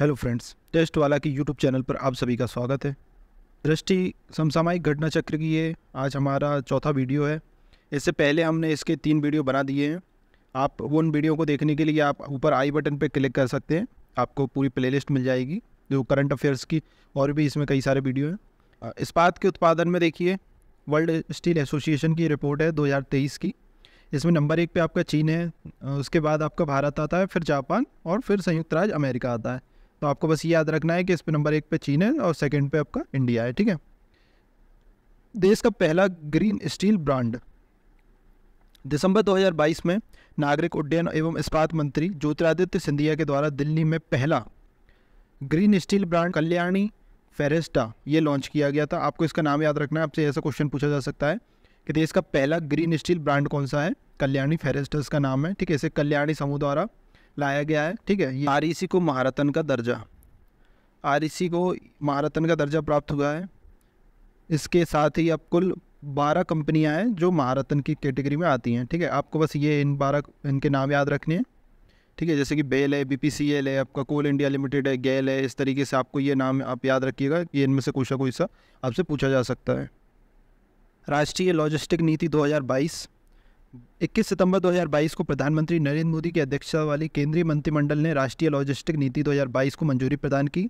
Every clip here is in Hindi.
हेलो फ्रेंड्स टेस्ट वाला की यूट्यूब चैनल पर आप सभी का स्वागत है दृष्टि समसामायिक घटना चक्र की ये आज हमारा चौथा वीडियो है इससे पहले हमने इसके तीन वीडियो बना दिए हैं आप उन वीडियो को देखने के लिए आप ऊपर आई बटन पर क्लिक कर सकते हैं आपको पूरी प्लेलिस्ट मिल जाएगी जो करंट अफेयर्स की और भी इसमें कई सारे वीडियो हैं इस्पात के उत्पादन में देखिए वर्ल्ड स्टील एसोसिएशन की रिपोर्ट है दो की इसमें नंबर एक पे आपका चीन है उसके बाद आपका भारत आता है फिर जापान और फिर संयुक्त राज्य अमेरिका आता है तो आपको बस ये याद रखना है कि इस पर नंबर एक पे चीन है और सेकंड पे आपका इंडिया है ठीक है देश का पहला ग्रीन स्टील ब्रांड दिसंबर 2022 में नागरिक उड्डयन एवं इस्पात मंत्री ज्योतिरादित्य सिंधिया के द्वारा दिल्ली में पहला green steel brand Kalyani Ferresta ये लॉन्च किया गया था आपको इसका नाम याद रखना है आपसे ऐसा क्वेश्चन पूछा जा सकता है कि देश का पहला ग्रीन स्टील ब्रांड कौन सा है कल्याणी फेरेस्टा इसका नाम है ठीक है इसे कल्याणी समूह द्वारा लाया गया है ठीक है ई आर को महारतन का दर्जा आर को महारतन का दर्जा प्राप्त हुआ है इसके साथ ही अब कुल बारह कंपनियां हैं जो महारतन की कैटेगरी में आती हैं ठीक है आपको बस ये इन बारह इनके नाम याद रखने हैं ठीक है जैसे कि बेल है एल है आपका कोल इंडिया लिमिटेड है गेल है इस तरीके से आपको ये नाम आप याद रखिएगा कि इनमें से कुछ ना कुछ सा आपसे पूछा जा सकता है राष्ट्रीय लॉजिस्टिक नीति 2022 21 सितंबर 2022 को प्रधानमंत्री नरेंद्र मोदी की अध्यक्षता वाली केंद्रीय मंत्रिमंडल ने राष्ट्रीय लॉजिस्टिक नीति 2022 को मंजूरी प्रदान की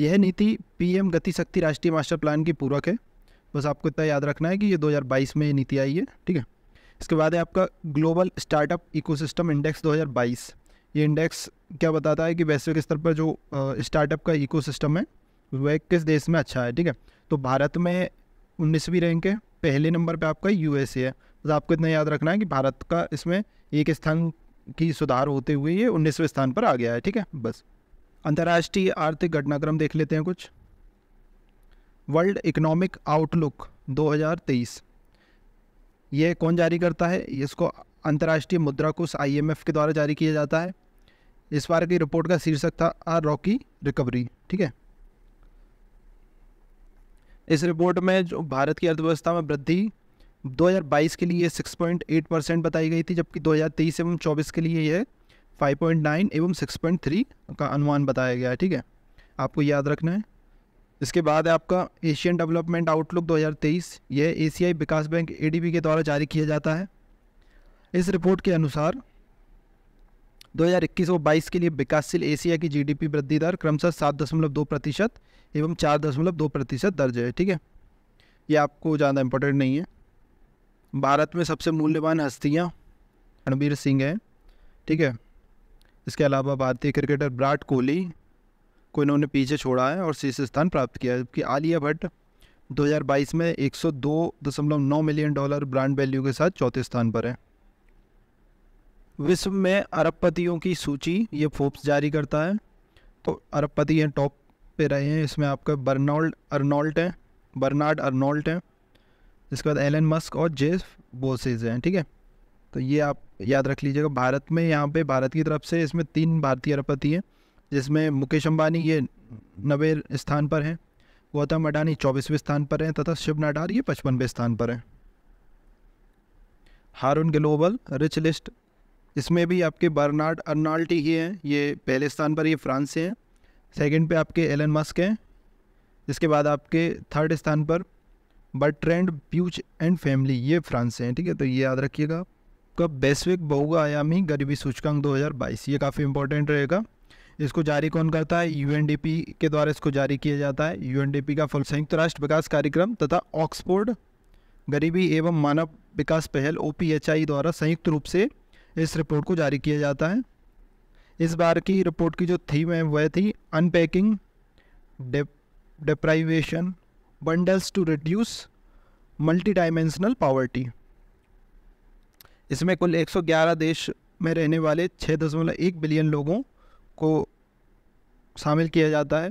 यह नीति पीएम गति शक्ति राष्ट्रीय मास्टर प्लान की पूरक है बस आपको इतना याद रखना है कि ये 2022 में ये नीति आई है ठीक है इसके बाद है आपका ग्लोबल स्टार्टअप इको इंडेक्स दो ये इंडेक्स क्या बताता है कि वैश्विक स्तर पर जो स्टार्टअप का इको है वह किस देश में अच्छा है ठीक है तो भारत में उन्नीसवीं रैंक है पहले नंबर पे आपका यूएसए है बस तो आपको इतना याद रखना है कि भारत का इसमें एक स्थान की सुधार होते हुए ये उन्नीसवें स्थान पर आ गया है ठीक है बस अंतर्राष्ट्रीय आर्थिक घटनाक्रम देख लेते हैं कुछ वर्ल्ड इकोनॉमिक आउटलुक 2023 ये कौन जारी करता है इसको अंतर्राष्ट्रीय मुद्रा कोष आईएमएफ के द्वारा जारी किया जाता है इस बार की रिपोर्ट का शीर्षक था आर रॉकी रिकवरी ठीक है इस रिपोर्ट में जो भारत की अर्थव्यवस्था में वृद्धि 2022 के लिए 6.8 परसेंट बताई गई थी जबकि 2023 एवं 24 के लिए यह 5.9 एवं 6.3 का अनुमान बताया गया है ठीक है आपको याद रखना है इसके बाद है आपका एशियन डेवलपमेंट आउटलुक 2023 यह एशियाई विकास बैंक ए के द्वारा जारी किया जाता है इस रिपोर्ट के अनुसार 2021 और 22 के लिए विकासशील एशिया की जीडीपी वृद्धि दर क्रमशः सात दशमलव दो प्रतिशत एवं चार दशमलव दो प्रतिशत दर्ज है ठीक है ये आपको ज़्यादा इंपॉर्टेंट नहीं है भारत में सबसे मूल्यवान हस्तियाँ रणबीर सिंह हैं ठीक है इसके अलावा भारतीय क्रिकेटर विराट कोहली को इन्होंने पीछे छोड़ा है और शीर्ष स्थान प्राप्त किया है जबकि आलिया भट्ट 2022 में 102.9 मिलियन डॉलर ब्रांड वैल्यू के साथ चौथे स्थान पर है विश्व में अरबपतियों की सूची ये फोर्ब्स जारी करता है तो अरबपति हैं टॉप पे रहे हैं इसमें आपका बर्नॉल्ड अर्नोल्ट है बर्नार्ड अर्नोल्ट है जिसके बाद एलन मस्क और जेफ बोसेज हैं ठीक है तो ये आप याद रख लीजिएगा भारत में यहाँ पे भारत की तरफ से इसमें तीन भारतीय अरबपति हैं जिसमें मुकेश अम्बानी ये नबे स्थान पर हैं गौतम अडानी चौबीसवें स्थान पर हैं तथा शिव नडार ये पचपनवें स्थान पर हैं हारून ग्लोबल रिच लिस्ट इसमें भी आपके बर्नार्ड अर्नाल्टी ही हैं ये पहले स्थान पर ये फ्रांस से हैं सेकंड पे आपके एलन मस्क हैं इसके बाद आपके थर्ड स्थान पर बट ट्रेंड प्यूच एंड फैमिली ये फ्रांस से हैं ठीक है तो ये याद रखिएगा आपका वैश्विक बहुगा आयामी गरीबी सूचकांक 2022 ये काफ़ी इंपॉर्टेंट रहेगा इसको जारी कौन करता है यू के द्वारा इसको जारी किया जाता है यू का फुल संयुक्त राष्ट्र विकास कार्यक्रम तथा ऑक्सफोर्ड गरीबी एवं मानव विकास पहल ओ द्वारा संयुक्त रूप से इस रिपोर्ट को जारी किया जाता है इस बार की रिपोर्ट की जो थीम है वह थी unpacking deprivation bundles to reduce multidimensional poverty इसमें कुल 111 देश में रहने वाले 6.1 बिलियन लोगों को शामिल किया जाता है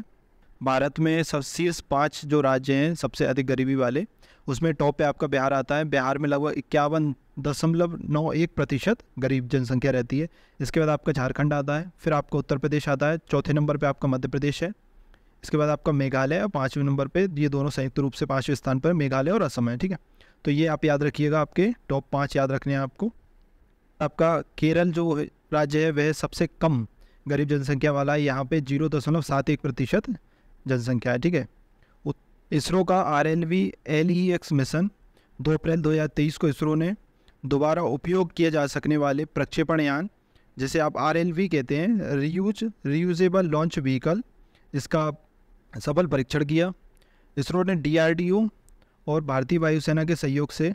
भारत में सब शीर्ष पाँच जो राज्य हैं सबसे अधिक गरीबी वाले उसमें टॉप पे आपका बिहार आता है बिहार में लगभग इक्यावन दशमलव नौ एक प्रतिशत गरीब जनसंख्या रहती है इसके बाद आपका झारखंड आता है फिर आपका उत्तर प्रदेश आता है चौथे नंबर पे आपका मध्य प्रदेश है इसके बाद आपका मेघालय और पाँचवें नंबर पर ये दोनों संयुक्त रूप से पाँचवें स्थान पर मेघालय और असम है ठीक है तो ये आप याद रखिएगा आपके टॉप पाँच याद रखने हैं आपको आपका केरल जो राज्य है वह सबसे कम गरीब जनसंख्या वाला है यहाँ पे जीरो दशमलव सात एक प्रतिशत जनसंख्या है ठीक है इसरो का R L V L E X mission दो अप्रैल दो हज़ार तेईस को इसरो ने दोबारा उपयोग किए जा सकने वाले प्रक्षेपण यान जिसे आप आर एल वी कहते हैं रीयूज रीयूजेबल लॉन्च व्हीकल इसका सफल परीक्षण किया इसरो ने डी और भारतीय वायुसेना के सहयोग से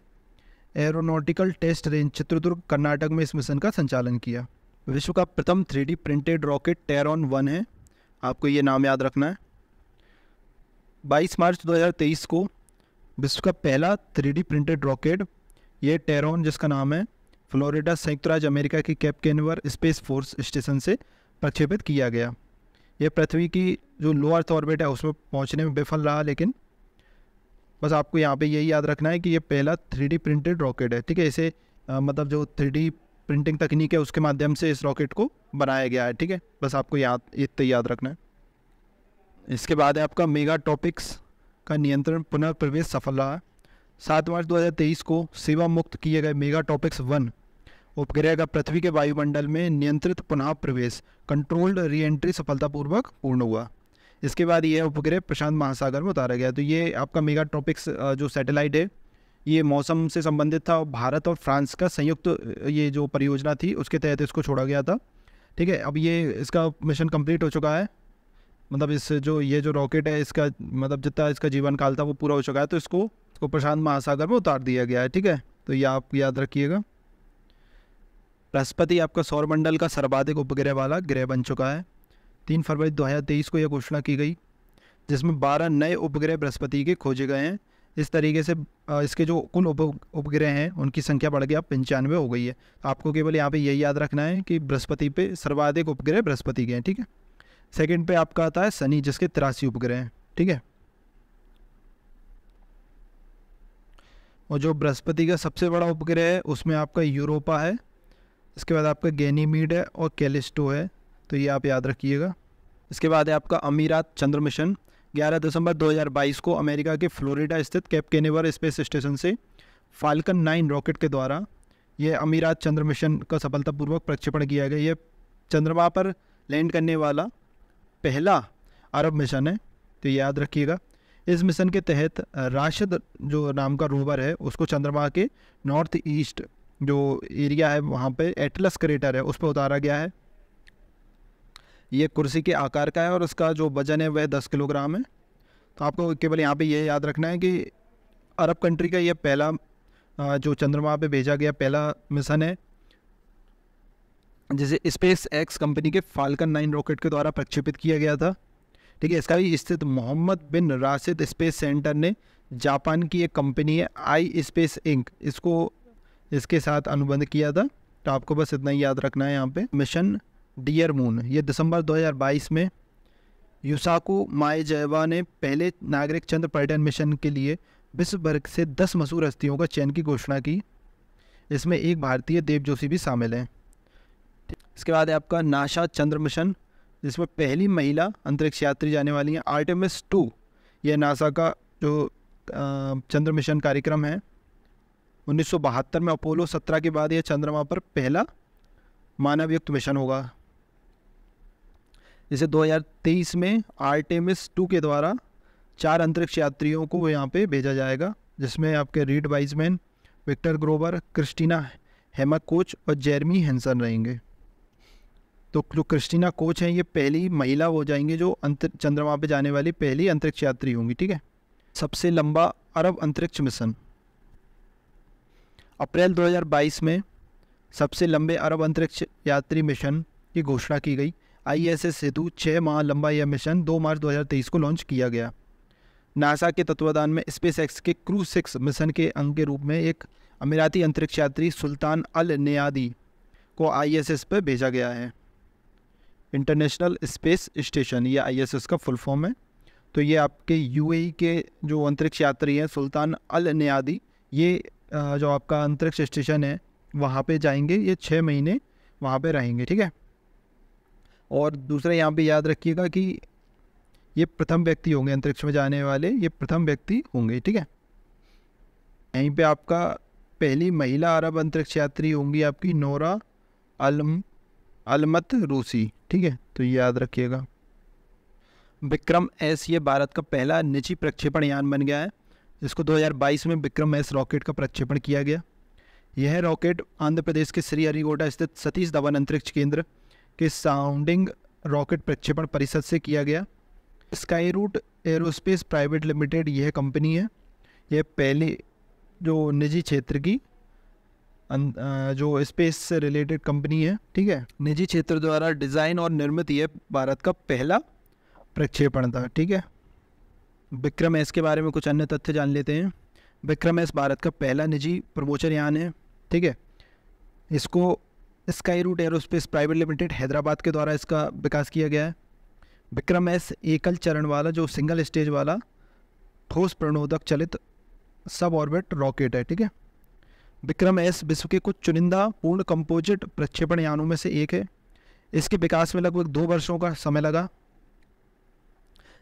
aeronautical test range Chitradurga Karnataka में इस मिशन का संचालन किया विश्व का प्रथम three printed rocket Terran one है आपको ये नाम याद रखना है 22 मार्च 2023 को विश्व का पहला थ्री प्रिंटेड रॉकेट ये टेरॉन जिसका नाम है फ्लोरिडा संयुक्त राज्य अमेरिका के Cape Canaveral space force station से प्रक्षेपित किया गया ये पृथ्वी की जो लो अर्थ ऑर्बिट है उसमें पहुंचने में विफल रहा लेकिन बस आपको यहाँ पे यही याद रखना है कि ये पहला थ्री प्रिंटेड रॉकेट है ठीक है इसे आ, मतलब जो थ्री प्रिंटिंग तकनीक है उसके माध्यम से इस रॉकेट को बनाया गया है ठीक है बस आपको याद इतना याद रखना है इसके बाद है आपका मेगा टॉपिक्स का नियंत्रण पुनर्प्रवेश सफल रहा सात मार्च 2023 को सेवा मुक्त किए गए मेगा टॉपिक्स वन उपग्रह का पृथ्वी के वायुमंडल में नियंत्रित पुनः प्रवेश कंट्रोल्ड री एंट्री सफलतापूर्वक पूर्ण हुआ इसके बाद यह उपग्रह प्रशांत महासागर में उतारा गया तो ये आपका मेगा ट्रॉपिक्स जो सैटेलाइट है ये मौसम से संबंधित था भारत और फ्रांस का संयुक्त ये जो परियोजना थी उसके तहत इसको छोड़ा गया था ठीक है अब ये इसका मिशन कंप्लीट हो चुका है मतलब इस जो ये जो रॉकेट है इसका मतलब जितना इसका जीवन काल था वो पूरा हो चुका है तो इसको इसको प्रशांत महासागर में उतार दिया गया है ठीक है तो ये आप याद रखिएगा बृहस्पति आपका सौरमंडल का सर्वाधिक उपग्रह वाला ग्रह बन चुका है तीन फरवरी तेईस को यह घोषणा की गई जिसमें बारह नए उपग्रह बृहस्पति के खोजे गए हैं इस तरीके से इसके जो कुल उप उपग्रह हैं उनकी संख्या बढ़ गई अब पंचानवे हो गई है आपको केवल यहाँ पे यही याद रखना है कि बृहस्पति पे सर्वाधिक उपग्रह बृहस्पति के हैं ठीक है सेकंड पे आपका आता है शनि जिसके तिरासी उपग्रह हैं ठीक है और जो बृहस्पति का सबसे बड़ा उपग्रह है उसमें आपका यूरोपा है इसके बाद आपका गैनीमीड है और कैलिस्टो है तो ये आप याद रखिएगा इसके बाद है आपका अमीरात चंद्र मिशन 11 दिसंबर 2022 को अमेरिका के फ्लोरिडा स्थित कैप केनेवर स्पेस स्टेशन से फाल्कन नाइन रॉकेट के द्वारा यह अमीरात चंद्र मिशन का सफलतापूर्वक प्रक्षेपण किया गया यह चंद्रमा पर लैंड करने वाला पहला अरब मिशन है तो याद रखिएगा इस मिशन के तहत राशिद जो नाम का रोवर है उसको चंद्रमा के नॉर्थ ईस्ट जो एरिया है वहाँ पे एटलस क्रेटर है उस पर उतारा गया है ये कुर्सी के आकार का है और उसका जो वजन है वह दस किलोग्राम है तो आपको केवल यहाँ पे ये याद रखना है कि अरब कंट्री का ये पहला जो चंद्रमा पे भेजा गया पहला मिशन है जिसे स्पेस एक्स कंपनी के फाल्कन नाइन रॉकेट के द्वारा प्रक्षेपित किया गया था ठीक है इसका भी स्थित Mohammed bin Rashid space centre ने जापान की एक कंपनी है आई स्पेस इंक इसको इसके साथ अनुबंध किया था तो आपको बस इतना ही याद रखना है यहाँ पे मिशन डियर मून ये दिसंबर 2022 में युसाकू माए जयवा ने पहले नागरिक चंद्र पर्यटन मिशन के लिए विश्व भर से दस मशहूर हस्तियों का चयन की घोषणा की इसमें एक भारतीय देव जोशी भी शामिल हैं इसके बाद है आपका नाशा चंद्र मिशन जिसमें पहली महिला अंतरिक्ष यात्री जाने वाली हैं आर्टेमिस टू यह नासा का जो चंद्र मिशन कार्यक्रम है उन्नीस में अपोलो 17 के बाद यह चंद्रमा पर पहला मानवयुक्त मिशन होगा जैसे 2023 में आर्टेमिस 2 के द्वारा चार अंतरिक्ष यात्रियों को यहाँ पे भेजा जाएगा जिसमें आपके Reid Wiseman Victor Glover Christina Hammock Koch और जेरमी हैंसन रहेंगे तो जो क्रिस्टीना कोच हैं ये पहली महिला हो जाएंगी जो अंतर चंद्रमा पे जाने वाली पहली अंतरिक्ष यात्री होंगी ठीक है सबसे लंबा अरब अंतरिक्ष मिशन अप्रैल 2022 में सबसे लंबे अरब अंतरिक्ष यात्री मिशन की घोषणा की गई आई एस एस सेतु छः माह लंबा यह मिशन 2 मार्च 2023 को लॉन्च किया गया नासा के तत्वाधान में स्पेस एक्स के क्रू सिक्स मिशन के अंग के रूप में एक अमीराती अंतरिक्ष यात्री सुल्तान अल नयादी को आई एस एस पर भेजा गया है इंटरनेशनल स्पेस स्टेशन ये एस का फुल फॉर्म है तो ये आपके ए के जो अंतरिक्ष यात्री हैं सुल्तान अल नयादी ये जो आपका अंतरिक्ष स्टेशन है वहाँ पे जाएंगे ये छः महीने वहाँ पे रहेंगे ठीक है और दूसरा यहाँ पे याद रखिएगा कि ये प्रथम व्यक्ति होंगे अंतरिक्ष में जाने वाले ये प्रथम व्यक्ति होंगे ठीक है यहीं पे आपका पहली महिला अरब अंतरिक्ष यात्री होंगी आपकी नोरा अलम अलमत रूसी ठीक है तो ये याद रखिएगा विक्रम एस ये भारत का पहला निजी प्रक्षेपण यान बन गया है जिसको 2022 में विक्रम एस रॉकेट का प्रक्षेपण किया गया यह रॉकेट आंध्र प्रदेश के श्री हरिकोटा स्थित सतीश धवन अंतरिक्ष केंद्र के साउंडिंग रॉकेट प्रक्षेपण परिषद से किया गया Skyroot Aerospace Private Limited यह कंपनी है यह पहली जो निजी क्षेत्र की अं, जो स्पेस से रिलेटेड कंपनी है ठीक है निजी क्षेत्र द्वारा डिज़ाइन और निर्मित यह भारत का पहला प्रक्षेपण था ठीक है विक्रम एस के बारे में कुछ अन्य तथ्य जान लेते हैं विक्रम एस भारत का पहला निजी प्रमोचर यान है ठीक है इसको Skyroot Aerospace Private Limited Hyderabad के द्वारा इसका विकास किया गया है विक्रम एस एकल चरण वाला जो सिंगल स्टेज वाला ठोस प्रणोदक चलित सब ऑर्बिट रॉकेट है ठीक है विक्रम एस विश्व के कुछ चुनिंदा पूर्ण कंपोजिट प्रक्षेपण यानों में से एक है इसके विकास में लगभग दो वर्षों का समय लगा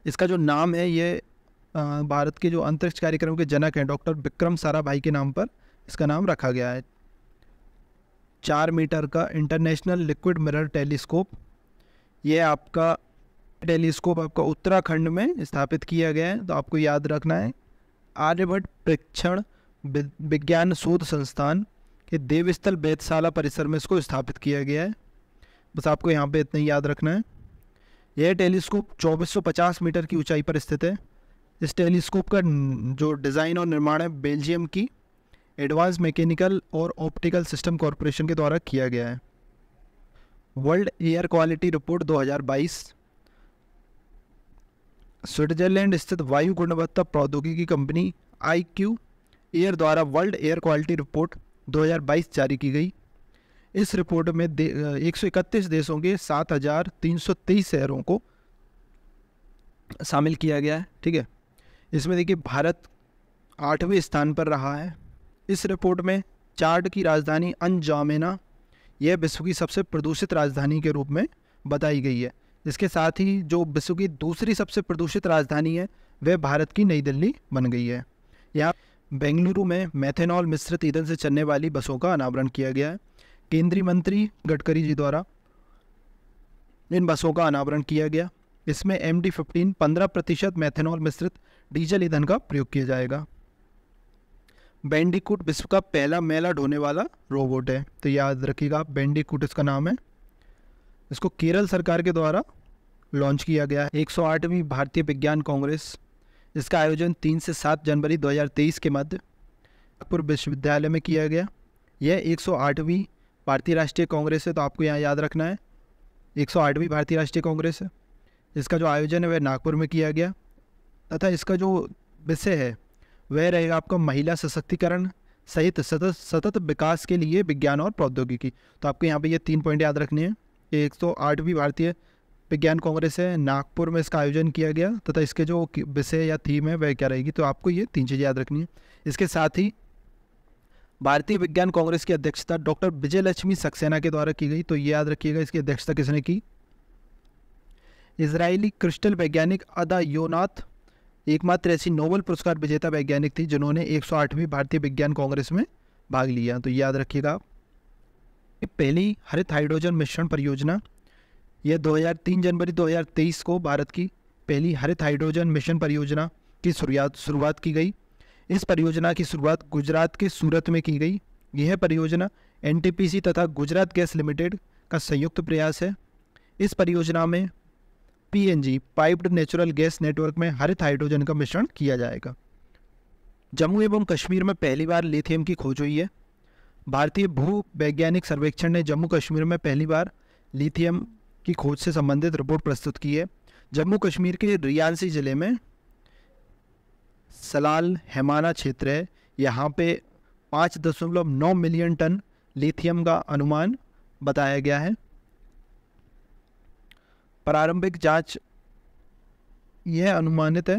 इसका जो नाम है ये भारत के जो अंतरिक्ष कार्यक्रम के जनक हैं डॉक्टर विक्रम साराभाई के नाम पर इसका नाम रखा गया है चार मीटर का इंटरनेशनल लिक्विड मिरर टेलीस्कोप ये आपका टेलीस्कोप आपका उत्तराखंड में स्थापित किया गया है तो आपको याद रखना है आर्यभट्ट प्रेक्षण विज्ञान शोध संस्थान के देवस्थल वेदशाला परिसर में इसको स्थापित किया गया है बस आपको यहाँ पे इतना ही याद रखना है यह टेलीस्कोप 2450 मीटर की ऊंचाई पर स्थित है इस टेलीस्कोप का जो डिज़ाइन और निर्माण है बेल्जियम की एडवांस मैकेनिकल और ऑप्टिकल सिस्टम कॉरपोरेशन के द्वारा किया गया है world air quality report 2022 Switzerland स्थित वायु गुणवत्ता प्रौद्योगिकी कंपनी आई क्यू एयर द्वारा वर्ल्ड एयर क्वालिटी रिपोर्ट 2022 जारी की गई इस रिपोर्ट में दे, एक देशों के सात शहरों को शामिल किया गया है ठीक है इसमें देखिए भारत आठवें स्थान पर रहा है इस रिपोर्ट में चार्ड की राजधानी अनजामेना यह विश्व की सबसे प्रदूषित राजधानी के रूप में बताई गई है इसके साथ ही जो विश्व की दूसरी सबसे प्रदूषित राजधानी है वह भारत की नई दिल्ली बन गई है यहाँ बेंगलुरु में मेथेनॉल मिश्रित ईंधन से चलने वाली बसों का अनावरण किया गया है केंद्रीय मंत्री गडकरी जी द्वारा इन बसों का अनावरण किया गया इसमें एम डी फिफ्टीन पंद्रह प्रतिशत मैथेनॉल मिश्रित डीजल ईंधन का प्रयोग किया जाएगा बैंडीकूट विश्व का पहला मेला ढोने वाला रोबोट है तो याद रखिएगा बैंडीकूट इसका नाम है इसको केरल सरकार के द्वारा लॉन्च किया गया है एक आठवीं भारतीय विज्ञान कांग्रेस इसका आयोजन तीन से सात जनवरी 2023 के मध्य नागपुर विश्वविद्यालय में किया गया यह 108वीं भारतीय राष्ट्रीय कांग्रेस है तो आपको यहाँ याद रखना है 108वीं भारतीय राष्ट्रीय कांग्रेस है इसका जो आयोजन है वह नागपुर में किया गया तथा इसका जो विषय है वह रहेगा आपका महिला सशक्तिकरण सहित सतत सतत विकास के लिए विज्ञान और प्रौद्योगिकी तो आपको यहाँ पे ये तीन पॉइंट याद रखने हैं एक सौ आठवीं भारतीय विज्ञान कांग्रेस है नागपुर में इसका आयोजन किया गया तथा इसके जो विषय या थीम है वह क्या रहेगी तो आपको ये तीन चीज़ें याद रखनी है इसके साथ ही भारतीय विज्ञान कांग्रेस की अध्यक्षता डॉक्टर विजय लक्ष्मी सक्सेना के द्वारा की गई तो ये याद रखिएगा इसकी अध्यक्षता किसने की इसराइली क्रिस्टल वैज्ञानिक अदा योनाथ एकमात्र ऐसी नोबल पुरस्कार विजेता वैज्ञानिक थी जिन्होंने 108वीं भारतीय विज्ञान कांग्रेस में भाग लिया तो याद रखिएगा आप पहली हरित हाइड्रोजन मिश्रण परियोजना यह 2003 जनवरी 2023 को भारत की पहली हरित हाइड्रोजन मिशन परियोजना की शुरुआत शुरुआत की गई इस परियोजना की शुरुआत गुजरात के सूरत में की गई यह परियोजना एनटीपीसी तथा गुजरात गैस लिमिटेड का संयुक्त प्रयास है इस परियोजना में PNG piped natural gas network में हरित हाइड्रोजन का मिश्रण किया जाएगा जम्मू एवं कश्मीर में पहली बार लिथियम की खोज हुई है भारतीय भू वैज्ञानिक सर्वेक्षण ने जम्मू कश्मीर में पहली बार लिथियम की खोज से संबंधित रिपोर्ट प्रस्तुत की है जम्मू कश्मीर के रियासी ज़िले में सलाल हेमाना क्षेत्र है यहाँ पे पाँच दशमलव नौ मिलियन टन लिथियम का अनुमान बताया गया है प्रारंभिक जांच यह अनुमानित है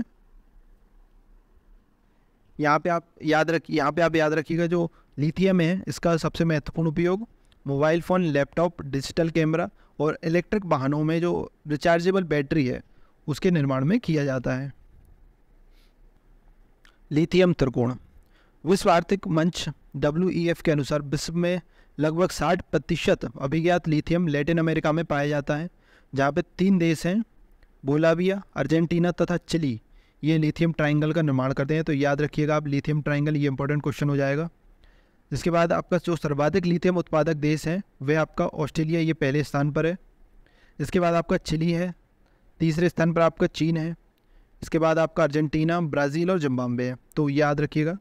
यहाँ पे आप याद रखिए यहाँ पे आप याद रखिएगा जो लिथियम है इसका सबसे महत्वपूर्ण उपयोग mobile phone laptop digital camera और इलेक्ट्रिक वाहनों में जो रिचार्जेबल बैटरी है उसके निर्माण में किया जाता है लिथियम त्रिकोण विश्व आर्थिक मंच डब्ल्यू e के अनुसार विश्व में लगभग 60 प्रतिशत अभिज्ञात लिथियम लैटिन अमेरिका में पाया जाता है जहाँ पे तीन देश हैं बोलाविया अर्जेंटीना तथा चिली ये लिथियम ट्राइंगल का निर्माण करते हैं तो याद रखिएगा आप लिथियम ट्राइंगल ये इंपॉर्टेंट क्वेश्चन हो जाएगा जिसके बाद आपका जो सर्वाधिक लिथियम उत्पादक देश है वह आपका ऑस्ट्रेलिया ये पहले स्थान पर है इसके बाद आपका चिली है तीसरे स्थान पर आपका चीन है इसके बाद आपका अर्जेंटीना ब्राज़ील और जिम्बाब्वे है तो याद रखिएगा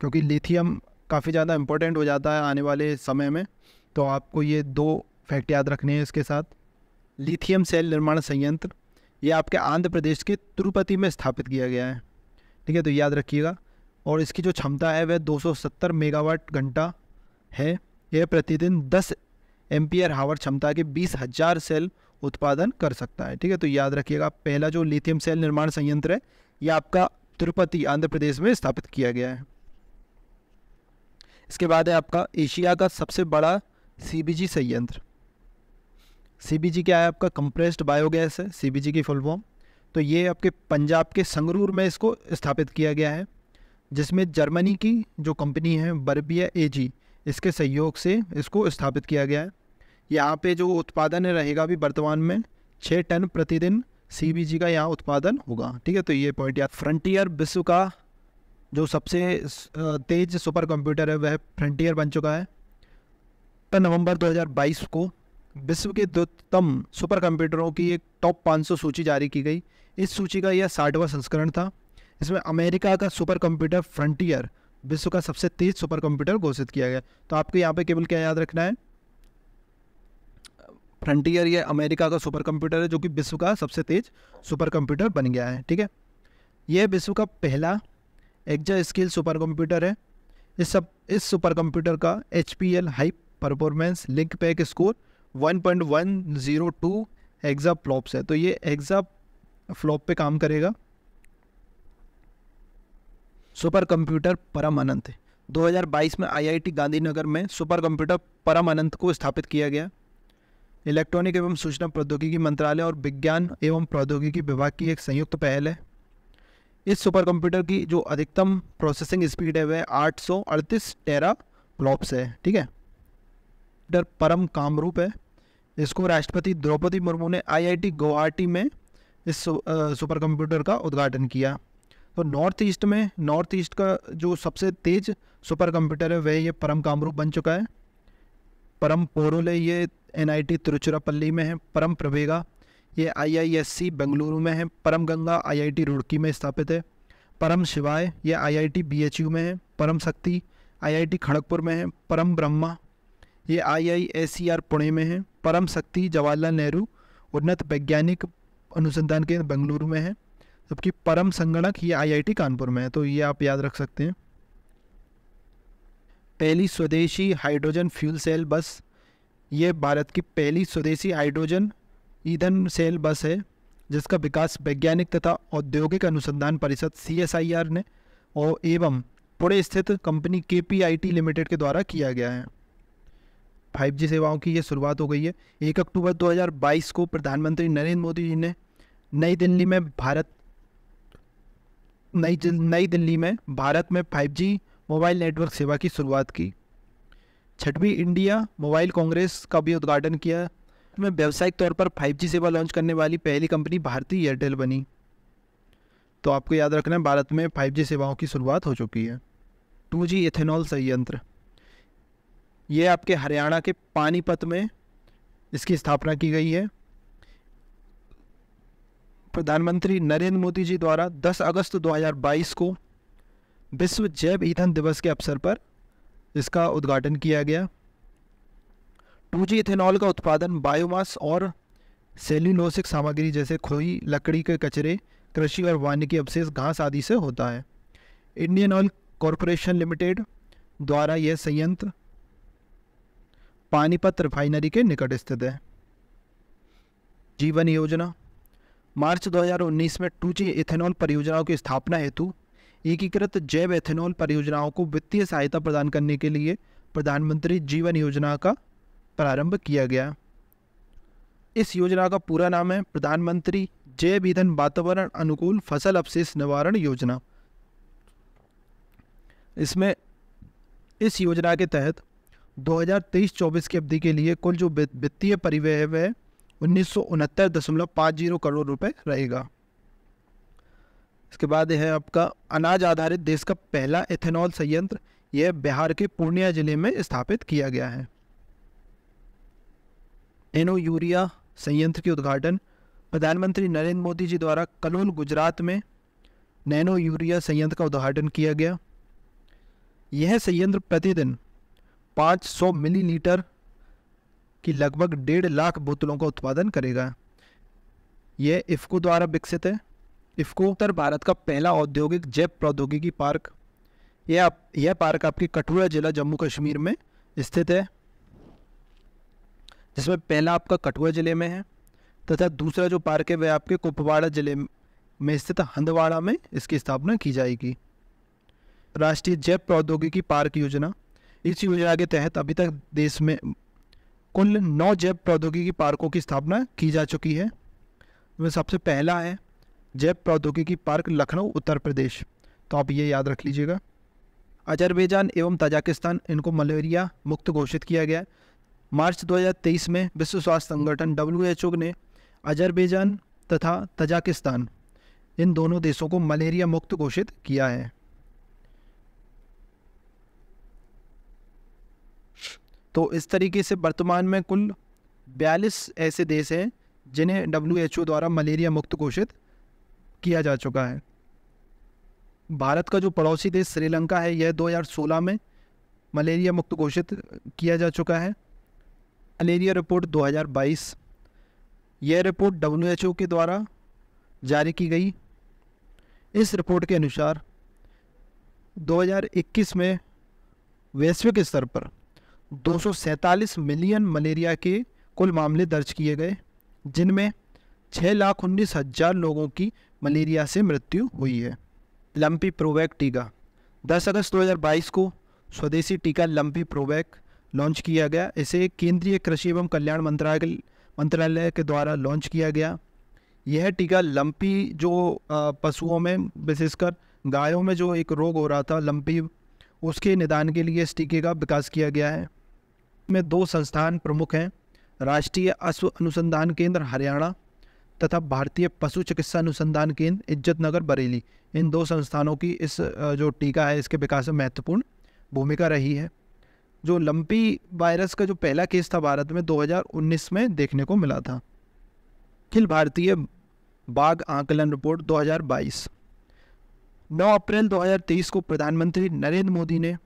क्योंकि लिथियम काफ़ी ज़्यादा इम्पोर्टेंट हो जाता है आने वाले समय में तो आपको ये दो फैक्ट याद रखने हैं इसके साथ लिथियम सेल निर्माण संयंत्र ये आपके आंध्र प्रदेश के तिरुपति में स्थापित किया गया है ठीक है तो याद रखिएगा और इसकी जो क्षमता है वह 270 मेगावाट घंटा है यह प्रतिदिन 10 एम्पियर हावर क्षमता के बीस हजार सेल उत्पादन कर सकता है ठीक है तो याद रखिएगा पहला जो लिथियम सेल निर्माण संयंत्र है यह आपका तिरुपति आंध्र प्रदेश में स्थापित किया गया है इसके बाद है आपका एशिया का सबसे बड़ा सी संयंत्र सी क्या है आपका कंप्रेस्ड बायोगैस है सी की फुल फॉर्म तो ये आपके पंजाब के संगरूर में इसको स्थापित किया गया है जिसमें जर्मनी की जो कंपनी है बर्बिया एजी इसके सहयोग से इसको स्थापित किया गया है यहाँ पे जो उत्पादन रहेगा अभी वर्तमान में छः टन प्रतिदिन सी का यहाँ उत्पादन होगा ठीक है तो ये पॉइंट याद फ्रंटियर विश्व का जो सबसे तेज सुपर कंप्यूटर है वह फ्रंटियर बन चुका है तो नवंबर 2022 को विश्व के द्रुतम सुपर कंप्यूटरों की एक टॉप 500 सूची जारी की गई इस सूची का यह साठवां संस्करण था इसमें अमेरिका का सुपर कंप्यूटर फ्रंटियर विश्व का सबसे तेज सुपर कंप्यूटर घोषित किया गया तो आपको यहाँ पे केवल क्या याद रखना है फ्रंटियर यह अमेरिका का सुपर कंप्यूटर है जो कि विश्व का सबसे तेज सुपर कंप्यूटर बन गया है ठीक है यह विश्व का पहला एग्जा स्केल सुपर कंप्यूटर है इस सब इस सुपर कंप्यूटर का H P L high performance linpack score 1.102 exa flops है तो ये एग्जा फ्लॉप पे काम करेगा सुपर कंप्यूटर परम अनंत 2022 में आईआईटी गांधीनगर में सुपर कंप्यूटर परम अनंत को स्थापित किया गया इलेक्ट्रॉनिक एवं सूचना प्रौद्योगिकी मंत्रालय और विज्ञान एवं प्रौद्योगिकी विभाग की एक संयुक्त पहल है इस सुपर कंप्यूटर की जो अधिकतम प्रोसेसिंग स्पीड है वह आठ टेरा फ्लॉप्स है ठीक है डर परम कामरूप है इसको राष्ट्रपति द्रौपदी मुर्मू ने आईआईटी गुवाहाटी में इस सुपर कंप्यूटर का उद्घाटन किया तो नॉर्थ ईस्ट में नॉर्थ ईस्ट का जो सबसे तेज सुपर कंप्यूटर है वह ये परम कामरूप बन चुका है परम पोरोले ये एन आई तिरुचिरापल्ली में है परम प्रवेगा ये आईआईएससी बेंगलुरु में है परम गंगा आईआईटी रुड़की में स्थापित है परम शिवाय ये आईआईटी बीएचयू में है परम शक्ति आईआईटी खड़गपुर में है परम ब्रह्मा ये आईआईएससीआर पुणे में है परम शक्ति जवाहरलाल नेहरू उन्नत वैज्ञानिक अनुसंधान केंद्र बेंगलुरु में है जबकि परम संगणक ये आईआईटी कानपुर में है तो ये आप याद रख सकते हैं पहली स्वदेशी हाइड्रोजन फ्यूल सेल बस ये भारत की पहली स्वदेशी हाइड्रोजन ईंधन सेल बस है जिसका विकास वैज्ञानिक तथा औद्योगिक अनुसंधान परिषद सी ने और एवं पुणे स्थित कंपनी के लिमिटेड के द्वारा किया गया है जी सेवाओं की ये शुरुआत हो गई है एक अक्टूबर 2022 को प्रधानमंत्री नरेंद्र मोदी जी ने नई दिल्ली में भारत नई नई दिल्ली में भारत में 5G मोबाइल नेटवर्क सेवा की शुरुआत की छठवीं इंडिया मोबाइल कांग्रेस का भी उद्घाटन किया में व्यावसायिक तौर पर 5G सेवा लॉन्च करने वाली पहली कंपनी भारतीय एयरटेल बनी तो आपको याद रखना है भारत में 5G सेवाओं की शुरुआत हो चुकी है टू जी इथेनॉल संयंत्र ये आपके हरियाणा के पानीपत में इसकी स्थापना की गई है प्रधानमंत्री नरेंद्र मोदी जी द्वारा 10 अगस्त 2022 को विश्व जैव ईंधन दिवस के अवसर पर इसका उद्घाटन किया गया टू जी इथेनॉल का उत्पादन बायोमास और सेल्यूनोसिक सामग्री जैसे खोई लकड़ी के कचरे कृषि और वानिकी अवशेष घास आदि से होता है इंडियन ऑयल कॉरपोरेशन लिमिटेड द्वारा यह संयंत्र पानीपत रिफाइनरी के निकट स्थित है जीवन योजना मार्च 2019 में टूची इथेनॉल परियोजनाओं की स्थापना हेतु एकीकृत जैव एथेनॉल परियोजनाओं को वित्तीय सहायता प्रदान करने के लिए प्रधानमंत्री जीवन योजना का प्रारंभ किया गया इस योजना का पूरा नाम है प्रधानमंत्री जैव ईंधन वातावरण अनुकूल फसल अवशेष निवारण योजना इसमें इस योजना के तहत 2023-24 की अवधि के लिए कुल जो वित्तीय परिव्यय है वह उन्नीस करोड़ रुपए रहेगा इसके बाद है आपका अनाज आधारित देश का पहला इथेनॉल संयंत्र यह बिहार के पूर्णिया जिले में स्थापित किया गया है एनो यूरिया संयंत्र के उद्घाटन प्रधानमंत्री नरेंद्र मोदी जी द्वारा कलोल गुजरात में नैनो यूरिया संयंत्र का उद्घाटन किया गया यह संयंत्र प्रतिदिन 500 मिलीलीटर की लगभग डेढ़ लाख बोतलों का उत्पादन करेगा यह इफ्को द्वारा विकसित है इफ्को उत्तर भारत का पहला औद्योगिक जैव प्रौद्योगिकी पार्क यह आप यह पार्क आपके कठुआ ज़िला जम्मू कश्मीर में स्थित है जिसमें पहला आपका कठुआ ज़िले में है तथा दूसरा जो पार्क है वह आपके कुपवाड़ा ज़िले में स्थित हंदवाड़ा में इसकी स्थापना की जाएगी राष्ट्रीय जैव प्रौद्योगिकी पार्क योजना इस योजना के तहत अभी तक देश में कुल नौ जैव प्रौद्योगिकी पार्कों की स्थापना की जा चुकी है इसमें सबसे पहला है जैव प्रौद्योगिकी पार्क लखनऊ उत्तर प्रदेश तो आप ये याद रख लीजिएगा अजरबैजान एवं तजाकिस्तान इनको मलेरिया मुक्त घोषित किया गया मार्च 2023 में विश्व स्वास्थ्य संगठन डब्ल्यू ने अजरबैजान तथा तजाकिस्तान इन दोनों देशों को मलेरिया मुक्त घोषित किया है तो इस तरीके से वर्तमान में कुल बयालीस ऐसे देश हैं जिन्हें डब्ल्यू द्वारा मलेरिया मुक्त घोषित किया जा चुका है भारत का जो पड़ोसी देश श्रीलंका है यह 2016 में मलेरिया मुक्त घोषित किया जा चुका है मलेरिया रिपोर्ट 2022 यह रिपोर्ट डब्ल्यू के द्वारा जारी की गई इस रिपोर्ट के अनुसार 2021 में वैश्विक स्तर पर दो मिलियन मलेरिया के कुल मामले दर्ज किए गए जिनमें छः लाख उन्नीस हज़ार लोगों की मलेरिया से मृत्यु हुई है लम्पी प्रोवैक टीका 10 अगस्त 2022 को स्वदेशी टीका लंपी प्रोवैक लॉन्च किया गया इसे केंद्रीय कृषि एवं कल्याण मंत्रालय मंत्रालय के द्वारा लॉन्च किया गया यह टीका लंपी जो पशुओं में विशेषकर गायों में जो एक रोग हो रहा था लंपी उसके निदान के लिए इस टीके का विकास किया गया है में दो संस्थान प्रमुख हैं राष्ट्रीय अश्व अनुसंधान केंद्र हरियाणा तथा भारतीय पशु चिकित्सा अनुसंधान केंद्र इज्जत नगर बरेली इन दो संस्थानों की इस जो टीका है इसके विकास में महत्वपूर्ण भूमिका रही है जो लंपी वायरस का जो पहला केस था भारत में 2019 में देखने को मिला था अखिल भारतीय बाघ आकलन रिपोर्ट 2022 9 अप्रैल 2023 को प्रधानमंत्री नरेंद्र मोदी ने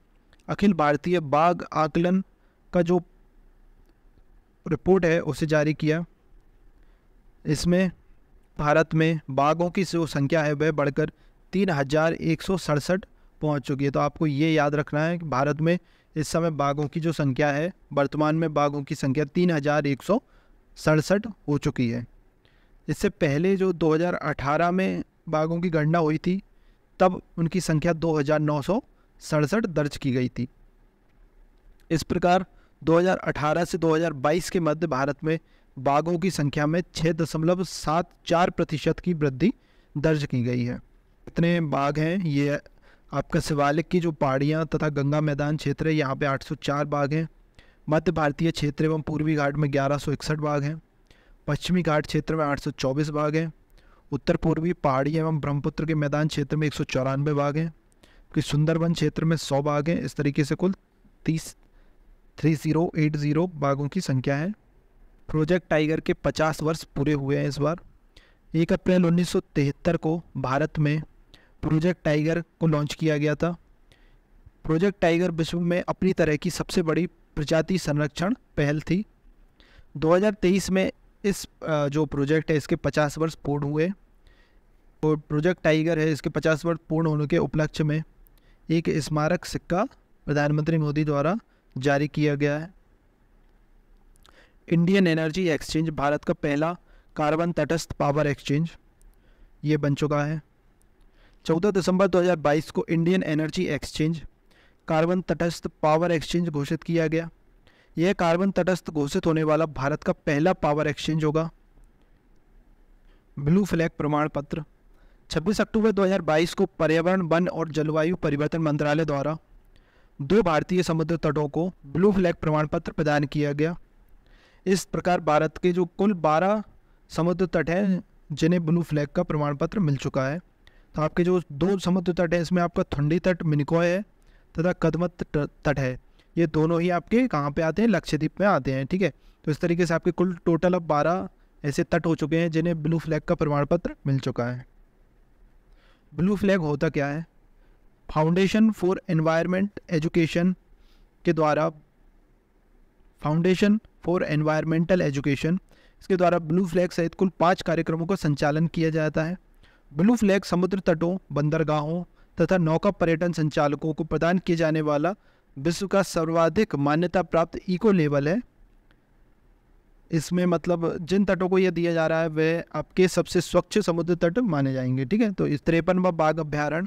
अखिल भारतीय बाघ आकलन का जो रिपोर्ट है उसे जारी किया इसमें भारत में बाघों की जो संख्या है वह बढ़कर तीन हज़ार एक सौ सड़सठ पहुँच चुकी है तो आपको ये याद रखना है कि भारत में इस समय बाघों की जो संख्या है वर्तमान में बाघों की संख्या तीन हज़ार एक सौ सड़सठ हो चुकी है इससे पहले जो 2018 में बाघों की गणना हुई थी तब उनकी संख्या दो हज़ार नौ सौ सड़सठ दर्ज की गई थी इस प्रकार 2018 से 2022 के मध्य भारत में बाघों की संख्या में छः दशमलव सात चार प्रतिशत की वृद्धि दर्ज की गई है इतने बाघ हैं ये आपका शिवालिक की जो पहाड़ियाँ तथा गंगा मैदान क्षेत्र है यहाँ पे 804 बाघ हैं मध्य भारतीय क्षेत्र एवं पूर्वी घाट में ग्यारह बाघ हैं पश्चिमी घाट क्षेत्र में 824 बाघ हैं उत्तर पूर्वी पहाड़ी एवं ब्रह्मपुत्र के मैदान क्षेत्र में एक बाघ हैं कि सुंदरबन क्षेत्र में सौ बाघ हैं इस तरीके से कुल तीस थ्री ज़ीरो एट ज़ीरो बाघों की संख्या है प्रोजेक्ट टाइगर के पचास वर्ष पूरे हुए हैं इस बार एक अप्रैल उन्नीस सौ तिहत्तर को भारत में प्रोजेक्ट टाइगर को लॉन्च किया गया था प्रोजेक्ट टाइगर विश्व में अपनी तरह की सबसे बड़ी प्रजाति संरक्षण पहल थी 2023 में इस जो प्रोजेक्ट है इसके 50 वर्ष पूर्ण हुए और प्रोजेक्ट टाइगर है इसके 50 वर्ष पूर्ण होने के उपलक्ष्य में एक स्मारक सिक्का प्रधानमंत्री मोदी द्वारा जारी किया गया है इंडियन एनर्जी एक्सचेंज भारत का पहला कार्बन तटस्थ पावर एक्सचेंज ये बन चुका है 14 दिसंबर 2022 को इंडियन एनर्जी एक्सचेंज कार्बन तटस्थ पावर एक्सचेंज घोषित किया गया यह कार्बन तटस्थ घोषित होने वाला भारत का पहला पावर एक्सचेंज होगा ब्लू फ्लैग प्रमाण पत्र 26 अक्टूबर 2022 को पर्यावरण वन और जलवायु परिवर्तन मंत्रालय द्वारा दो भारतीय समुद्र तटों को ब्लू फ्लैग प्रमाण पत्र प्रदान किया गया इस प्रकार भारत के जो कुल बारह समुद्र तट हैं जिन्हें ब्लू फ्लैग का प्रमाण पत्र मिल चुका है तो आपके जो दो समुद्र तट हैं इसमें आपका ठंडी तट मिनिकॉय है तथा कदमत तट है ये दोनों ही आपके कहाँ पे आते हैं लक्षद्वीप में आते हैं ठीक है तो इस तरीके से आपके कुल टोटल अब बारह ऐसे तट हो चुके हैं जिन्हें ब्लू फ्लैग का प्रमाण पत्र मिल चुका है ब्लू फ्लैग होता क्या है फाउंडेशन फॉर एनवायरनमेंट एजुकेशन के द्वारा फाउंडेशन फॉर एनवायरमेंटल एजुकेशन इसके द्वारा ब्लू फ्लैग सहित कुल पाँच कार्यक्रमों का संचालन किया जाता है ब्लू फ्लैग समुद्र तटों बंदरगाहों तथा नौका पर्यटन संचालकों को प्रदान किए जाने वाला विश्व का सर्वाधिक मान्यता प्राप्त इको लेवल है इसमें मतलब जिन तटों को यह दिया जा रहा है वह आपके सबसे स्वच्छ समुद्र तट माने जाएंगे ठीक है तो इस त्रेपनवा बाघ अभ्यारण्य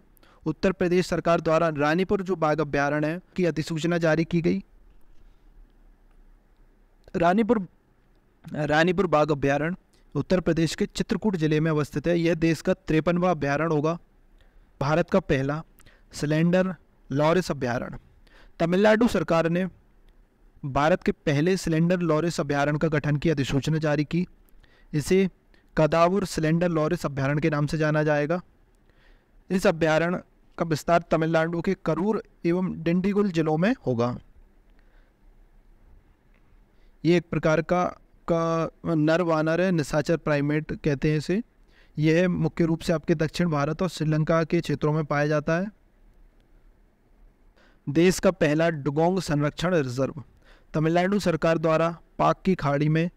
उत्तर प्रदेश सरकार द्वारा रानीपुर जो बाघ अभ्यारण्य है की अधिसूचना जारी की गई रानीपुर रानीपुर बाघ अभ्यारण्य उत्तर प्रदेश के चित्रकूट जिले में अवस्थित है यह देश का तिरपनवा अभ्यारण्य होगा भारत का पहला सिलेंडर लॉरिस अभ्यारण्य तमिलनाडु सरकार ने भारत के पहले सिलेंडर लॉरिस अभ्यारण का गठन की अधिसूचना जारी की इसे कदावर सिलेंडर लॉरिस अभ्यारण्य के नाम से जाना जाएगा इस अभ्यारण्य का विस्तार तमिलनाडु के करूर एवं डिंडीगुल जिलों में होगा ये एक प्रकार का का नर वानर है निशाचर प्राइमेट कहते हैं इसे यह मुख्य रूप से आपके दक्षिण भारत और श्रीलंका के क्षेत्रों में पाया जाता है देश का पहला डुगोंग संरक्षण रिजर्व तमिलनाडु सरकार द्वारा पाक की खाड़ी में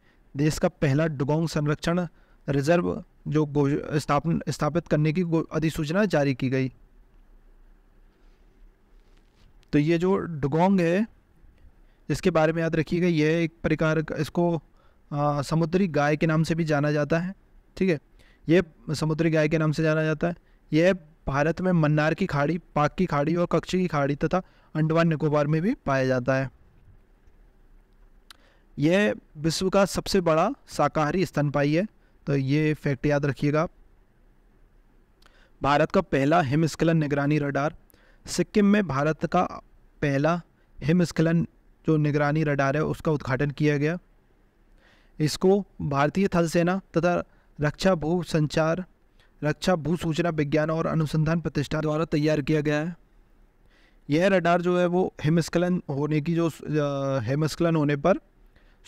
देश का पहला डुगोंग संरक्षण रिजर्व जो स्थापन स्थापित करने की अधिसूचना जारी की गई तो ये जो डुगोंग है इसके बारे में याद रखिएगा यह एक प्रकार इसको आ, समुद्री गाय के नाम से भी जाना जाता है ठीक है यह समुद्री गाय के नाम से जाना जाता है यह भारत में मन्नार की खाड़ी पाक की खाड़ी और कक्ष की खाड़ी तथा अंडमान निकोबार में भी पाया जाता है यह विश्व का सबसे बड़ा शाकाहारी स्तनपाई है तो ये फैक्ट याद रखिएगा भारत का पहला हिमस्खलन निगरानी रडार सिक्किम में भारत का पहला हिमस्खलन जो निगरानी रडार है उसका उद्घाटन किया गया इसको भारतीय थल सेना तथा रक्षा भू संचार रक्षा भू सूचना विज्ञान और अनुसंधान प्रतिष्ठान द्वारा तैयार किया गया है यह रडार जो है वो हिमस्खलन होने की जो हिमस्खलन होने पर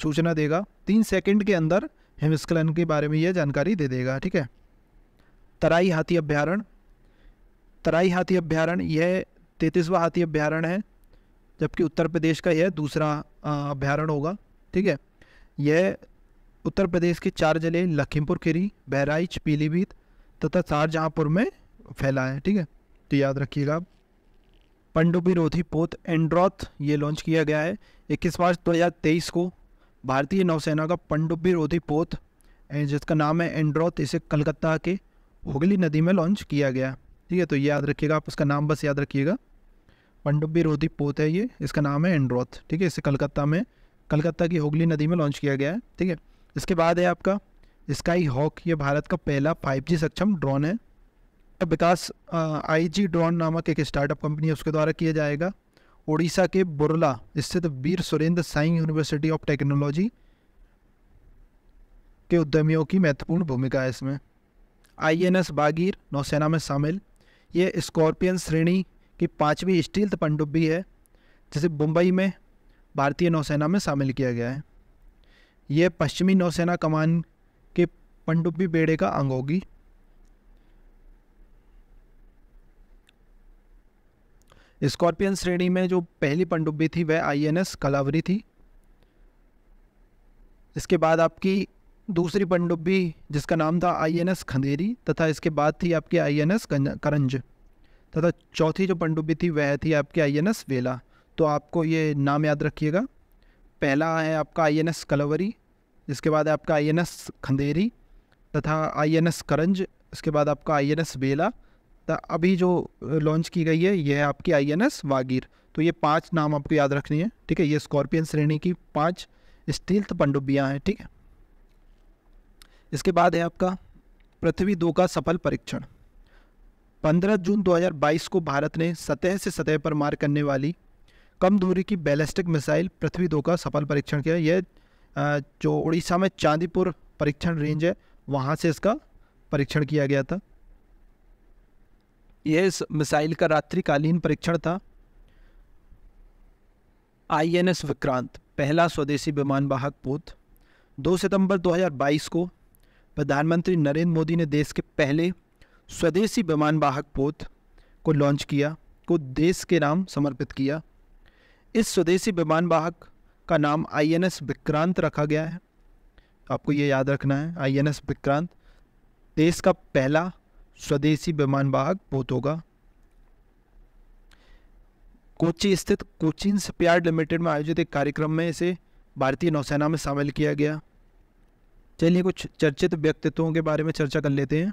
सूचना देगा तीन सेकंड के अंदर हिमस्खलन के बारे में यह जानकारी दे देगा ठीक है तराई हाथी अभ्यारण्य तराई हाथी अभ्यारण्य यह तैतीसवा हाथी अभ्यारण्य है जबकि उत्तर प्रदेश का यह दूसरा अभ्यारण्य होगा ठीक है यह उत्तर प्रदेश के चार जिले लखीमपुर खीरी बहराइच पीलीभीत तथा शाहजहाँपुर में फैला है ठीक है तो याद रखिएगा आप रोधी पोत एंड्रॉथ ये लॉन्च किया गया है 21 मार्च 2023 को भारतीय नौसेना का पंडुबी रोधी पोत जिसका नाम है एंड्रॉथ इसे कलकत्ता के हुगली नदी में लॉन्च किया गया ठीक है तो याद रखिएगा आप उसका नाम बस याद रखिएगा पंडुब्बी रोधी पोत है ये इसका नाम है एंड्रोथ ठीक है इसे कलकत्ता में कलकत्ता की होगली नदी में लॉन्च किया गया है ठीक है इसके बाद है आपका स्काई हॉक ये भारत का पहला फाइव सक्षम ड्रोन है विकास आईजी ड्रोन नामक एक स्टार्टअप कंपनी है उसके द्वारा किया जाएगा उड़ीसा के बुरला स्थित Veer Surendra Sai university of technology के उद्यमियों की महत्वपूर्ण भूमिका है इसमें आईएनएस बागीर नौसेना में शामिल ये स्कॉर्पियन श्रेणी की पाँचवीं स्टील पनडुब्बी है जिसे मुंबई में भारतीय नौसेना में शामिल किया गया है यह पश्चिमी नौसेना कमान के पनडुब्बी बेड़े का अंग होगी स्कॉर्पियन श्रेणी में जो पहली पनडुब्बी थी वह आईएनएस कलावरी थी इसके बाद आपकी दूसरी पनडुब्बी जिसका नाम था आईएनएस खंदेरी तथा इसके बाद थी आपकी आईएनएस करंज तथा चौथी जो पनडुब्बी थी वह थी आपकी आईएनएस वेला तो आपको ये नाम याद रखिएगा पहला है आपका आईएनएस कलवरी इसके बाद है आपका आईएनएस खंदेरी तथा आईएनएस करंज इसके बाद आपका आईएनएस वेला तथा अभी जो लॉन्च की गई है यह है आपकी आईएनएस वागीर तो ये पांच नाम आपको याद रखनी है ठीक है ये स्कॉर्पियन श्रेणी की पांच स्टील्थ पनडुब्बियाँ हैं ठीक है इसके बाद है आपका पृथ्वी दो का सफल परीक्षण 15 जून 2022 को भारत ने सतह से सतह पर मार करने वाली कम दूरी की बैलिस्टिक मिसाइल पृथ्वी दो का सफल परीक्षण किया यह जो उड़ीसा में चांदीपुर परीक्षण रेंज है वहाँ से इसका परीक्षण किया गया था यह इस मिसाइल का रात्रिकालीन परीक्षण था आईएनएस विक्रांत पहला स्वदेशी विमान वाहक पोत 2 सितंबर 2022 को प्रधानमंत्री नरेंद्र मोदी ने देश के पहले स्वदेशी विमान वाहक पोत को लॉन्च किया को देश के नाम समर्पित किया इस स्वदेशी विमान वाहक का नाम आईएनएस विक्रांत रखा गया है आपको ये याद रखना है आईएनएस विक्रांत देश का पहला स्वदेशी विमान वाहक पोत होगा कोची स्थित कोचिन सपयार्ड लिमिटेड में आयोजित एक कार्यक्रम में इसे भारतीय नौसेना में शामिल किया गया चलिए कुछ चर्चित व्यक्तित्वों के बारे में चर्चा कर लेते हैं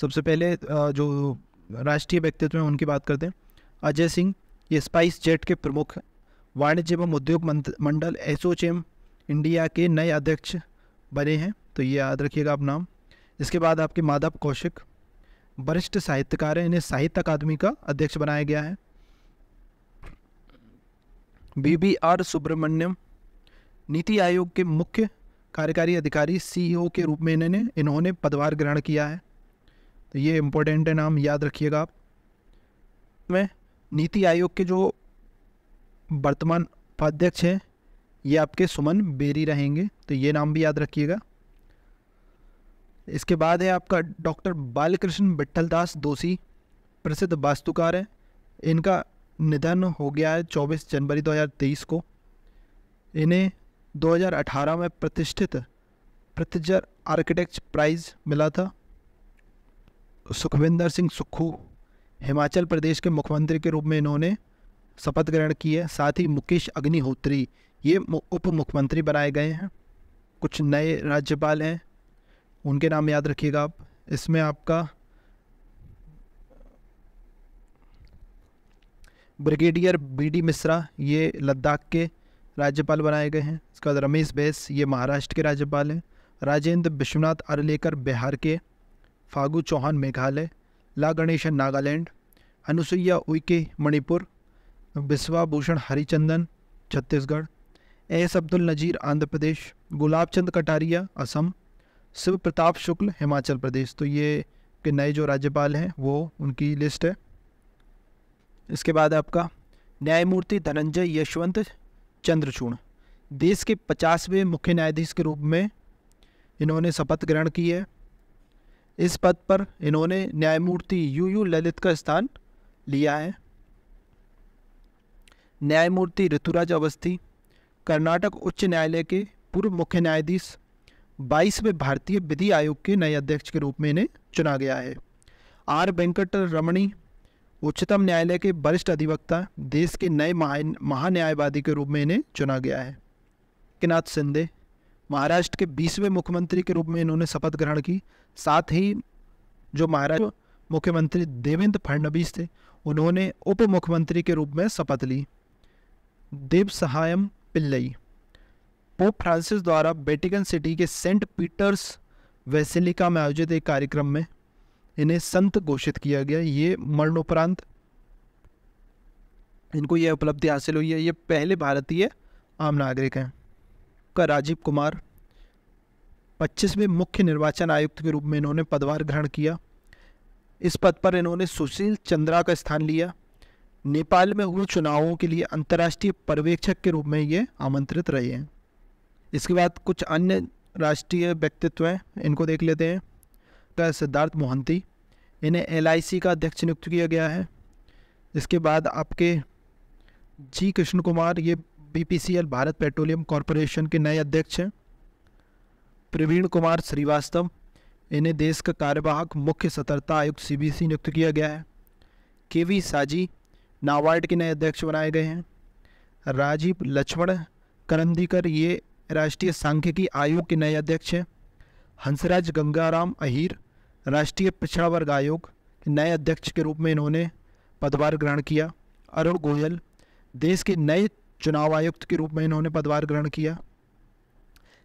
सबसे पहले जो राष्ट्रीय व्यक्तित्व हैं उनकी बात करते हैं अजय सिंह ये स्पाइस जेट के प्रमुख वाणिज्य एवं उद्योग मंडल एसोचेम इंडिया के नए अध्यक्ष बने हैं तो ये याद रखिएगा आप नाम इसके बाद आपके माधव कौशिक वरिष्ठ साहित्यकार हैं इन्हें साहित्य अकादमी का अध्यक्ष बनाया गया है बी बी आर सुब्रमण्यम नीति आयोग के मुख्य कार्यकारी अधिकारी सीईओ e के रूप में इन्होंने इन्होंने पदभार ग्रहण किया है तो ये इम्पोर्टेंट है नाम याद रखिएगा आप मैं नीति आयोग के जो वर्तमान उपाध्यक्ष हैं ये आपके सुमन बेरी रहेंगे तो ये नाम भी याद रखिएगा इसके बाद है आपका डॉक्टर बालकृष्ण बिट्ठल दास दोषी प्रसिद्ध वास्तुकार हैं इनका निधन हो गया है 24 जनवरी 2023 को इन्हें 2018 में प्रतिष्ठित प्रतिजर आर्किटेक्ट प्राइज मिला था सुखविंदर सिंह सुक्खू हिमाचल प्रदेश के मुख्यमंत्री के रूप में इन्होंने शपथ ग्रहण की है साथ ही मुकेश अग्निहोत्री ये उप मुख्यमंत्री बनाए गए हैं कुछ नए राज्यपाल हैं उनके नाम याद रखिएगा आप इसमें आपका ब्रिगेडियर बी डी मिश्रा ये लद्दाख के राज्यपाल बनाए गए हैं इसके बाद रमेश बैस ये महाराष्ट्र के राज्यपाल हैं राजेंद्र विश्वनाथ अरलेकर बिहार के फागू चौहान मेघालय ला गणेशन नागालैंड अनुसुईया उइके मणिपुर बिस्वा भूषण हरिचंदन छत्तीसगढ़ एस अब्दुल नजीर आंध्र प्रदेश गुलाब चंद कटारिया असम शिव प्रताप शुक्ल हिमाचल प्रदेश तो ये के नए जो राज्यपाल हैं वो उनकी लिस्ट है इसके बाद आपका न्यायमूर्ति धनंजय यशवंत चंद्रचूड़ देश के पचासवें मुख्य न्यायाधीश के रूप में इन्होंने शपथ ग्रहण की है इस पद पर इन्होंने न्यायमूर्ति यू यू ललित का स्थान लिया है न्यायमूर्ति ऋतुराज अवस्थी कर्नाटक उच्च न्यायालय के पूर्व मुख्य न्यायाधीश बाईसवें भारतीय विधि आयोग के नए अध्यक्ष के रूप में इन्हें चुना गया है आर वेंकट रमणी उच्चतम न्यायालय के वरिष्ठ अधिवक्ता देश के नए महान्यायवादी के रूप में इन्हें चुना गया है नाथ शिंदे महाराष्ट्र के बीसवें मुख्यमंत्री के रूप में इन्होंने शपथ ग्रहण की साथ ही जो महाराष्ट्र मुख्यमंत्री देवेंद्र फडणवीस थे उन्होंने उप मुख्यमंत्री के रूप में शपथ ली देव सहायम पिल्लई पोप फ्रांसिस द्वारा वेटिकन सिटी के सेंट पीटर्स वेसिलिका में आयोजित एक कार्यक्रम में इन्हें संत घोषित किया गया ये मरणोपरांत इनको यह उपलब्धि हासिल हुई है ये पहले भारतीय आम नागरिक हैं का राजीव कुमार पच्चीसवें मुख्य निर्वाचन आयुक्त के रूप में इन्होंने पदभार ग्रहण किया इस पद पर इन्होंने सुशील चंद्रा का स्थान लिया नेपाल में हुए चुनावों के लिए अंतर्राष्ट्रीय पर्यवेक्षक के रूप में ये आमंत्रित रहे हैं इसके बाद कुछ अन्य राष्ट्रीय व्यक्तित्व हैं इनको देख लेते हैं डॉक्टर सिद्धार्थ मोहंती इन्हें एल का अध्यक्ष नियुक्त किया गया है इसके बाद आपके जी कृष्ण कुमार ये बीपीसीएल भारत पेट्रोलियम कॉरपोरेशन के नए अध्यक्ष हैं प्रवीण कुमार श्रीवास्तव इन्हें देश का कार्यवाहक मुख्य सतर्कता आयुक्त सीबीसी नियुक्त किया गया है के वी साजी नावार्ड के नए अध्यक्ष बनाए गए हैं राजीव लक्ष्मण करंदीकर ये राष्ट्रीय सांख्यिकी आयोग के नए अध्यक्ष हैं हंसराज गंगाराम अहीर राष्ट्रीय पिछड़ा वर्ग आयोग के नए अध्यक्ष के रूप में इन्होंने पदभार ग्रहण किया अरुण गोयल देश के नए चुनाव आयुक्त के रूप में इन्होंने पदभार ग्रहण किया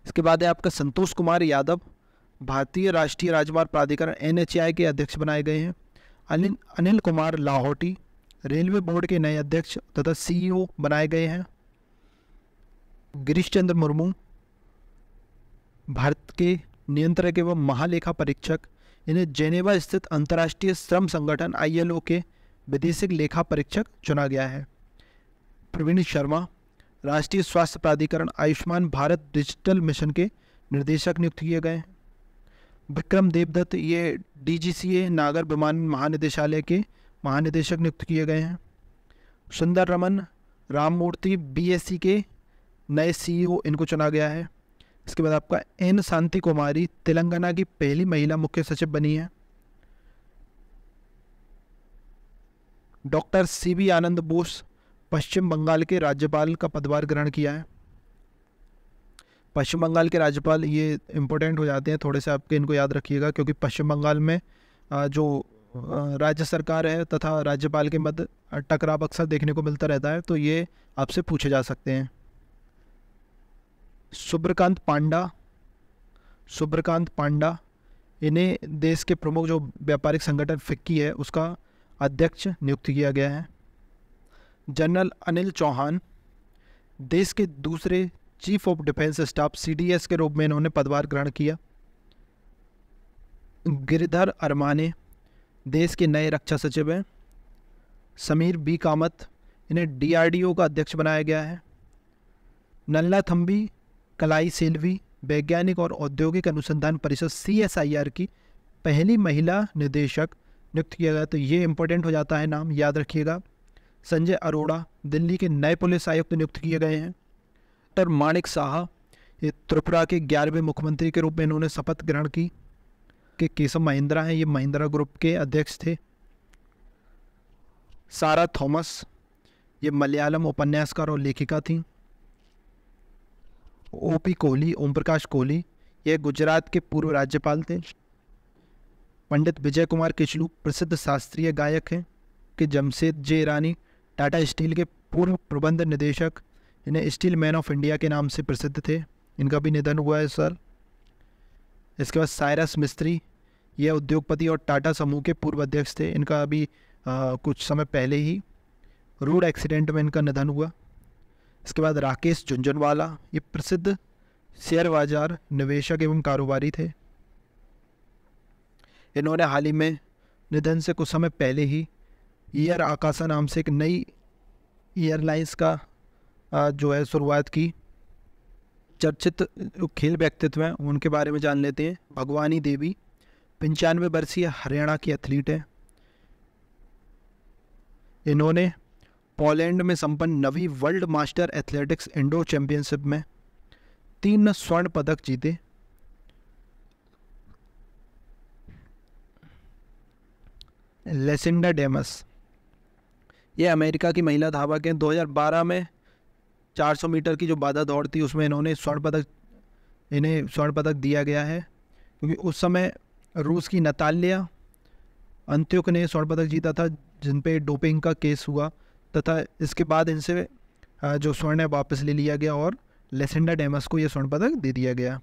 इसके बाद है आपका संतोष कुमार यादव भारतीय राष्ट्रीय राजमार्ग प्राधिकरण एन के अध्यक्ष बनाए गए हैं अनिल अनिल कुमार लाहौटी रेलवे बोर्ड के नए अध्यक्ष तथा सीईओ बनाए गए हैं गिरीश चंद्र मुर्मू भारत के नियंत्रक एवं महालेखा परीक्षक इन्हें जेनेवा स्थित अंतर्राष्ट्रीय श्रम संगठन आई के विदेशिक लेखा परीक्षक चुना गया है प्रवीण शर्मा राष्ट्रीय स्वास्थ्य प्राधिकरण आयुष्मान भारत डिजिटल मिशन के निर्देशक नियुक्त किए गए विक्रम देवदत्त ये डीजीसीए नागर विमान महानिदेशालय के महानिदेशक नियुक्त किए गए हैं सुंदर रमन राममूर्ति बीएससी के नए सीईओ इनको चुना गया है इसके बाद आपका एन शांति कुमारी तेलंगाना की पहली महिला मुख्य सचिव बनी है doctor C B Anand Bose Paschim Bangal के राज्यपाल का पदभार ग्रहण किया है पश्चिम बंगाल के राज्यपाल ये इम्पोर्टेंट हो जाते हैं थोड़े से आपके इनको याद रखिएगा क्योंकि पश्चिम बंगाल में जो राज्य सरकार है तथा राज्यपाल के मध्य टकराव अक्सर देखने को मिलता रहता है तो ये आपसे पूछे जा सकते हैं सुब्रकांत पांडा सुब्रकांत पांडा इन्हें देश के प्रमुख जो व्यापारिक संगठन फिक्की है उसका अध्यक्ष नियुक्त किया गया है जनरल अनिल चौहान देश के दूसरे chief of defence staff CDS के रूप में इन्होंने पदभार ग्रहण किया गिरधर अरमाने देश के नए रक्षा सचिव हैं समीर बी कामत इन्हें डीआरडीओ का अध्यक्ष बनाया गया है नल्ला थम्बी कलाई सेल्वी वैज्ञानिक और औद्योगिक अनुसंधान परिषद सी की पहली महिला निदेशक नियुक्त किया गया तो ये इम्पोर्टेंट हो जाता है नाम याद रखिएगा संजय अरोड़ा दिल्ली के नए पुलिस आयुक्त नियुक्त किए गए हैं डॉक्टर माणिक साहा ये त्रिपुरा के ग्यारहवें मुख्यमंत्री के रूप में इन्होंने शपथ ग्रहण की के केशव महिंद्रा हैं ये महिंद्रा ग्रुप के अध्यक्ष थे सारा थॉमस ये मलयालम उपन्यासकार और लेखिका थीं ओ पी कोहली ओम प्रकाश कोहली ये गुजरात के पूर्व राज्यपाल थे पंडित विजय कुमार किचलू प्रसिद्ध शास्त्रीय गायक हैं कि जमशेद जे ईरानी टाटा स्टील के पूर्व प्रबंध निदेशक इन्हें स्टील मैन ऑफ इंडिया के नाम से प्रसिद्ध थे इनका भी निधन हुआ है सर इसके बाद सायरस मिस्त्री यह उद्योगपति और टाटा समूह के पूर्व अध्यक्ष थे इनका अभी आ, कुछ समय पहले ही रोड एक्सीडेंट में इनका निधन हुआ इसके बाद राकेश झुंझुनवाला ये प्रसिद्ध शेयर बाजार निवेशक एवं कारोबारी थे इन्होंने हाल ही में निधन से कुछ समय पहले ही ईयर आकाशा नाम से एक नई एयरलाइंस का जो है शुरुआत की चर्चित जो खेल व्यक्तित्व हैं उनके बारे में जान लेते हैं भगवानी देवी पंचानवे वर्षीय हरियाणा की एथलीट हैं इन्होंने पोलैंड में संपन्न नवी world master athletics indoor championship में तीन स्वर्ण पदक जीते लेसिंडा डेमस ये अमेरिका की महिला धावक हैं 2012 में 400 मीटर की जो बाधा दौड़ थी उसमें इन्होंने स्वर्ण पदक इन्हें स्वर्ण पदक दिया गया है क्योंकि उस समय रूस की नतालिया अंत्युक ने स्वर्ण पदक जीता था जिन पे डोपिंग का केस हुआ तथा इसके बाद इनसे जो स्वर्ण है वापस ले लिया गया और लेसेंडा डेमस को यह स्वर्ण पदक दे दिया गया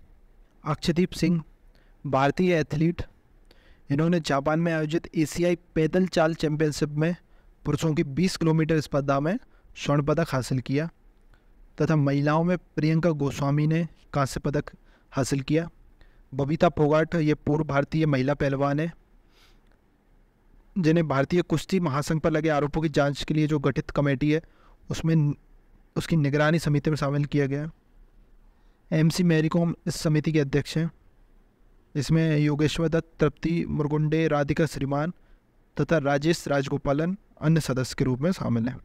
अक्षदीप सिंह भारतीय एथलीट इन्होंने जापान में आयोजित एशियाई पैदल चाल चैंपियनशिप में पुरुषों की 20 किलोमीटर स्पर्धा में स्वर्ण पदक हासिल किया तथा महिलाओं में प्रियंका गोस्वामी ने कांस्य पदक हासिल किया बबीता फोगाट ये पूर्व भारतीय महिला पहलवान है जिन्हें भारतीय कुश्ती महासंघ पर लगे आरोपों की जांच के लिए जो गठित कमेटी है उसमें उसकी निगरानी समिति में शामिल किया गया एम सी कॉम इस समिति के अध्यक्ष हैं इसमें योगेश्वर दत्त तृप्ति मुरगुंडे राधिका श्रीमान तथा राजेश राजगोपालन अन्य सदस्य के रूप में शामिल हैं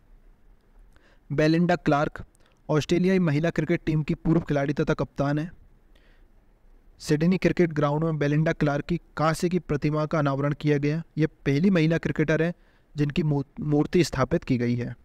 बेलिंडा क्लार्क ऑस्ट्रेलियाई महिला क्रिकेट टीम की पूर्व खिलाड़ी तथा कप्तान है सिडनी क्रिकेट ग्राउंड में बेलिंडा क्लार्क की कांसे की प्रतिमा का अनावरण किया गया ये पहली महिला क्रिकेटर है जिनकी मूर्ति स्थापित की गई है